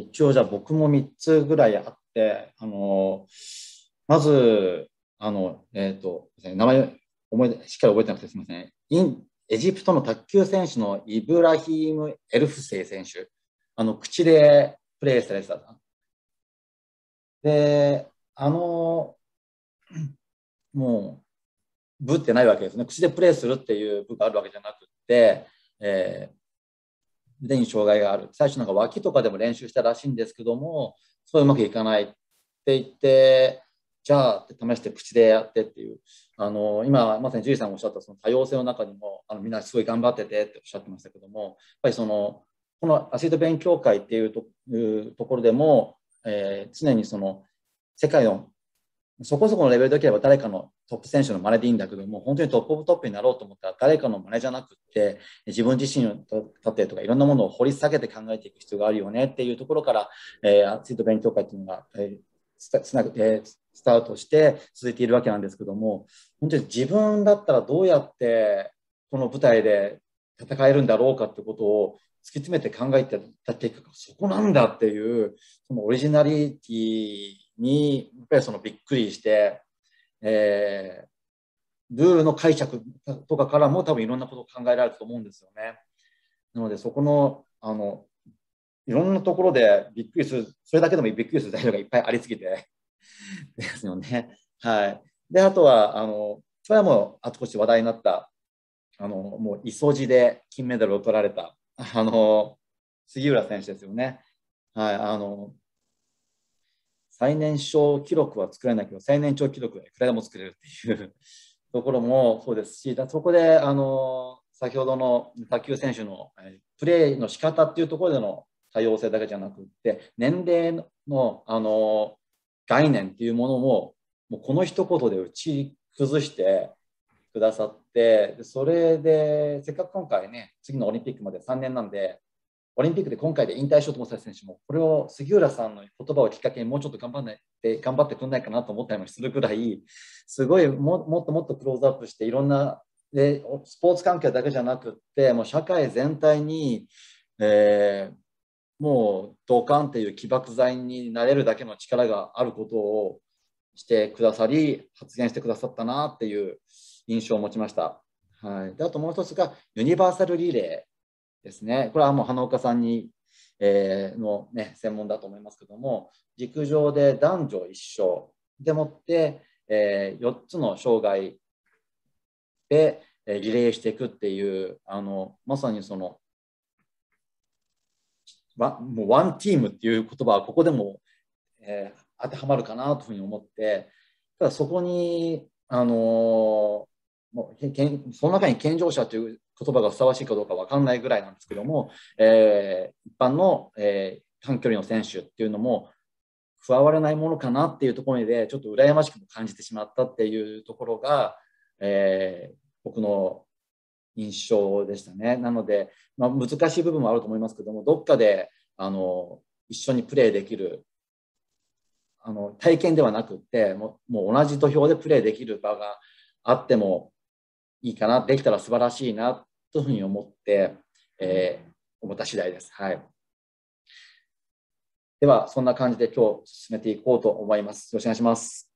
一応じゃあ僕も3つぐらいあって、あのまず、あの、えっ、ー、と、名前思いしっかり覚えてなくてすみません。インエジプトの卓球選手のイブラヒーム・エルフセイ選手、あの口でプレーされてた。で、あの、もう、部ってないわけですね。口でプレーするっていう部があるわけじゃなくて、えー、腕に障害がある最初なんか脇とかでも練習したらしいんですけどもそううまくいかないって言ってじゃあって試して口でやってっていうあの今まさに樹里さんがおっしゃったその多様性の中にもあのみんなすごい頑張っててっておっしゃってましたけどもやっぱりそのこのアスリート勉強会っていうところでも、えー、常にその世界のそこそこのレベルでければ誰かのトップ選手の真似でいいんだけども、本当にトップオブトップになろうと思ったら誰かの真似じゃなくて、自分自身にとってとかいろんなものを掘り下げて考えていく必要があるよねっていうところから、えー、アスリート勉強会っていうのが、えースタつなえー、スタートして続いているわけなんですけども、本当に自分だったらどうやってこの舞台で戦えるんだろうかってことを突き詰めて考えて立っていくか、そこなんだっていう、そのオリジナリティにやっぱりそのびっくりして、えー、ルールの解釈とかからも多分いろんなことを考えられると思うんですよね。なのでそこのあのいろんなところでびっくりするそれだけでもびっくりする材料がいっぱいありすぎて ですよね。はい、であとはあのそれはもうあちこち話題になったあのもう磯路で金メダルを取られたあの杉浦選手ですよね。はい、あの最年少記録は作れないけど、最年長記録はいくらでも作れるっていうところも そうですし、だそこであの先ほどの卓球選手のプレーの仕方っていうところでの多様性だけじゃなくって、年齢のあの概念っていうものも、もうこの一言で打ち崩してくださって、それでせっかく今回ね、次のオリンピックまで3年なんで、オリンピックで今回で引退しようと思った選手も、これを杉浦さんの言葉をきっかけにもうちょっと頑張んない頑張ってくんないかなと思ったりもするくらい、すごいももっともっとクローズアップして、いろんなでスポーツ関係だけじゃなくって、もう社会全体に、えー、もうドカンっていう起爆剤になれるだけの力があることをしてくださり、発言してくださったなっていう印象を持ちました。はい、であともう一つがユニバーサルリレー。ですね。これはもう花岡さんに、えー、の、ね、専門だと思いますけども、陸上で男女一緒でもって、えー、4つの障害で、えー、リレーしていくっていう、あのまさにその、わもうワンチームっていう言葉はここでも、えー、当てはまるかなというふうに思って、ただそこに、あのもうその中に健常者という言葉がふさわしいかどうか分かんないぐらいなんですけども、えー、一般の、えー、短距離の選手っていうのも加われないものかなっていうところでちょっと羨ましくも感じてしまったっていうところが、えー、僕の印象でしたね。なので、まあ、難しい部分もあると思いますけどもどっかであの一緒にプレーできるあの体験ではなくってもうもう同じ土俵でプレーできる場があってもいいかな、できたら素晴らしいなというふうに思って、えー、思った次第です。はい。では、そんな感じで今日進めていこうと思います。よろしくお願いします。